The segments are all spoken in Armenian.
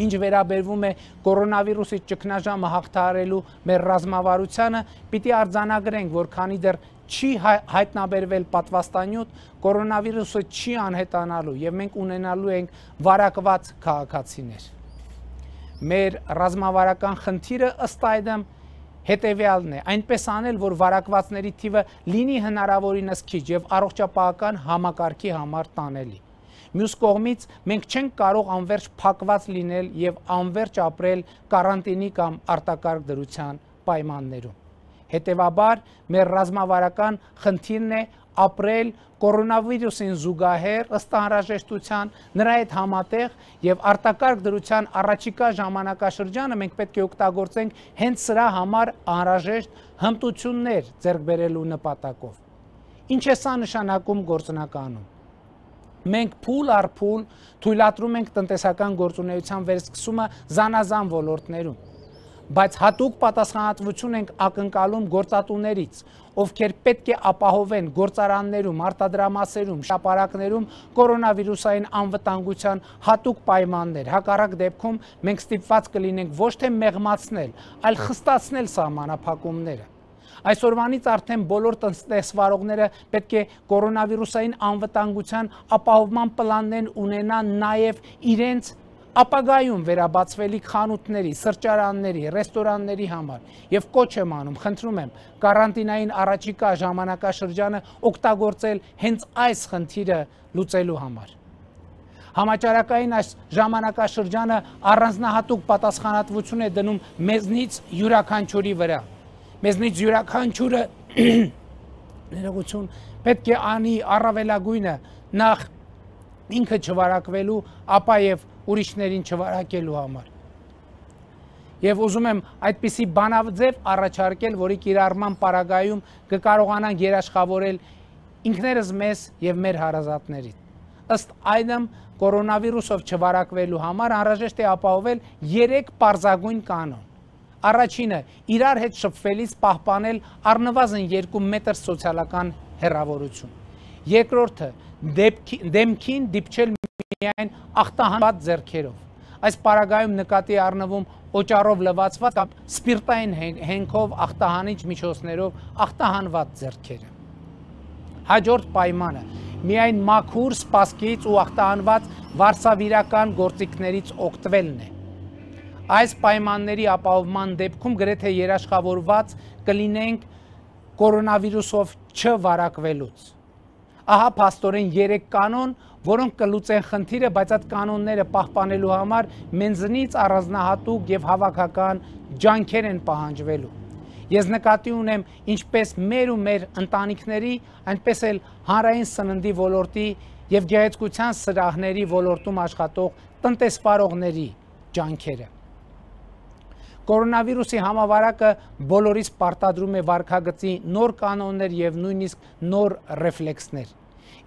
Ինչ վերաբերվում է կորոնավիրուսի ճգնաժամը հաղթահարելու մեր ռազմավարությանը, պիտի արձանագրենք, որ քանի դեռ չի հայտնաբերվել պատվաստանյութ, կորոնավիրուսը չի անհետանալու եւ մենք ունենալու ենք վարակված քաղաքացիներ։ Մեր ռազմավարական խնդիրը ըստ այդմ հետևյալն է, այնպես անել, որ վարակվածների թիվը լինի հնարավորինս քիչ եւ առողջապահական համակարգի համար տանելի։ Մյուս կողմից մենք չենք կարող անverջ փակված լինել եւ անverջ ապրել կարանտինի կամ արտակարգ դրության պայմաններում։ Հետևաբար մեր ռազմավարական խնդիրն է ապրել կորոնավիրուսին զուգահեռ ըստ անհրաժեշտության նրա հետ համատեղ եւ արտակարգ դրության առաջիկա ժամանակաշրջանը մենք պետք է օգտագործենք հենց սրա համար անհրաժեշտ հմտություններ ձեռք բերելու նպատակով։ Ինչ է սա նշանակում գործնականում մենք փուլ առ փուլ թույլատրում ենք տնտեսական գործունեության վերսկսումը զանազան ոլորտներում բայց հատուկ պատասխանատվություն ենք ակնկալում գործատուներից, ովքեր պետք է ապահովեն գործարաններում, արտադրամասերում, շապարակներում կորոնավիրուսային անվտանգության հատուկ պայմաններ։ Հակառակ դեպքում մենք ստիպված կլինենք ոչ թե մեղմացնել, այլ խստացնել սահմանափակումները։ Այսօրվանից արդեն բոլոր տեսվարողները պետք է կորոնավիրուսային անվտանգության ապահովման պլաններ ունենան նաև իրենց ապագայում վերաբացվելիք խանութների, սրճարանների, ռեստորանների համար եւ կոչ եմ անում, խնդրում եմ կարանտինային առաջիկա ժամանակաշրջանը օգտագործել հենց այս խնդիրը լուծելու համար։ Համաճարակային այս ժամանակաշրջանը առանձնահատուկ պատասխանատվություն է դնում մեզնից յուրաքանչյուրի վրա մեզնից յուրաքանչյուրը ներողություն պետք է անի առավելագույնը նախ ինքը չվարակվելու, ապա եւ ուրիշներին չվարակելու համար։ Եվ ուզում եմ այդպիսի բանավձև առաջարկել, որի կիրառման պարագայում կկարողանանք երաշխավորել ինքներս մեզ եւ մեր հարազատներին։ Ըստ այնմ կորոնավիրուսով չվարակվելու համար անհրաժեշտ է ապահովել 3 պարզագույն կանոն Առաջինը՝ իրար հետ շփվելիս պահպանել առնվազն 2 մետր սոցիալական հեռավորություն։ Երկրորդը՝ դեպքի դեմքին դիպչել միայն ախտահանված ձեռքերով։ Այս պարագայում նկատի առնվում օճառով լվացված կամ սպիրտային հենքով ախտահանիչ միջոցներով ախտահանված ձեռքերը։ Հաջորդ պայմանը՝ միայն մաքուր, սպասկից ու ախտահանված վարսավիրական գործիքներից օգտվելն է։ Այս պայմանների ապահովման դեպքում գրեթե երաշխավորված կլինենք կորոնավիրուսով չվարակվելուց։ Ահա փաստորեն 3 կանոն, որոնք կլուծեն խնդիրը, բայց այդ կանոնները պահպանելու համար մենզնից առանձնահատուկ եւ հավաքական ջանքեր են պահանջվելու։ Ես նկատի ունեմ ինչպես մեր ու մեր ընտանիքների, այնպես էլ հանրային սննդի ոլորտի եւ գեղեցկության սրահների ոլորտում աշխատող տնտեսվարողների ջանքերը։ Կորոնավիրուսի համավարակը բոլորից պարտադրում է վարկագծի նոր կանոններ եւ նույնիսկ նոր ռեֆլեքսներ։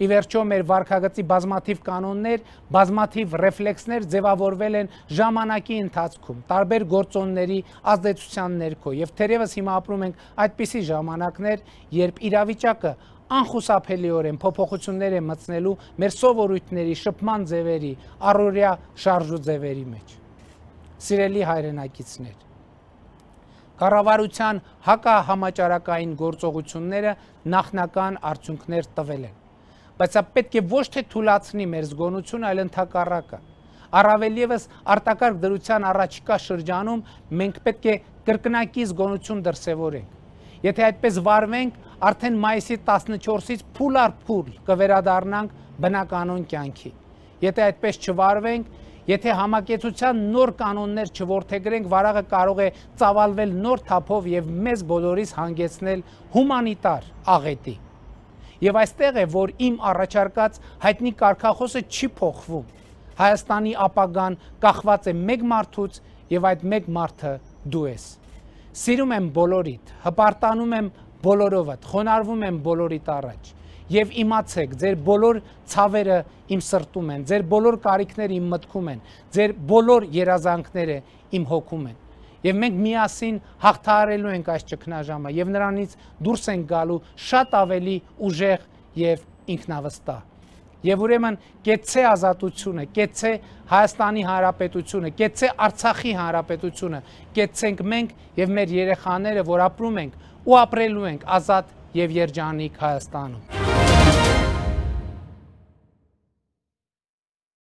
Ի վերջո մեր վարկագծի բազմաթիվ կանոններ, բազմաթիվ ռեֆլեքսներ ձևավորվել են ժամանակի ընթացքում, տարբեր գործոնների ազդեցության ներքո եւ թերևս հիմա ապրում ենք այդպիսի ժամանակներ, երբ իրավիճակը անխուսափելիորեն փոփոխություններ է մտցնելու մեր սովորույթների, շփման ձևերի, առօրյա շարժու ձևերի մեջ։ Սիրելի հայրենակիցներ, Կառավարության հակահամաճարակային գործողությունները նախնական արդյունքներ տվել են։ Բայց սա պետք է ոչ թե թուլացնի մեր զգոնությունը, այլ ընդհակառակը։ Առավել եւս արտակարգ դրության առաջիկա շրջանում մենք պետք է կրկնակի զգոնություն դրսևորենք։ Եթե այդպես վարվենք, արդեն մայիսի 14-ից փուլ առ փուլ կվերադառնանք բնականոն կյանքի։ Եթե այդպես չվարվենք, Եթե համակեցության նոր կանոններ չորթեգրենք, վարակը կարող է ծավալվել նոր թափով եւ մեզ բոլորիս հանգեցնել հումանիտար աղետի։ Եվ այստեղ է, որ իմ առաջարկած հայտնի կարգախոսը չի փոխվում։ Հայաստանի ապագան կախված է մեկ մարդուց եւ այդ մեկ մարդը դու ես։ Սիրում եմ բոլորիդ, հպարտանում եմ բոլորովդ, խոնարհվում եմ բոլորիդ առաջ եւ իմացեք, ձեր բոլոր ցավերը իմ սրտում են, ձեր բոլոր կարիքները իմ մտքում են, ձեր բոլոր երազանքները իմ հոգում են։ Եվ մենք միասին հաղթահարելու ենք այս ճգնաժամը եւ նրանից դուրս ենք գալու շատ ավելի ուժեղ եւ ինքնավստահ։ Եվ ուրեմն կեցցե ազատությունը, կեցցե Հայաստանի Հանրապետությունը, կեցցե Արցախի Հանրապետությունը, կեցցենք մենք եւ մեր երեխաները, որ ապրում ենք ու ապրելու ենք ազատ եւ երջանիկ Հայաստանում։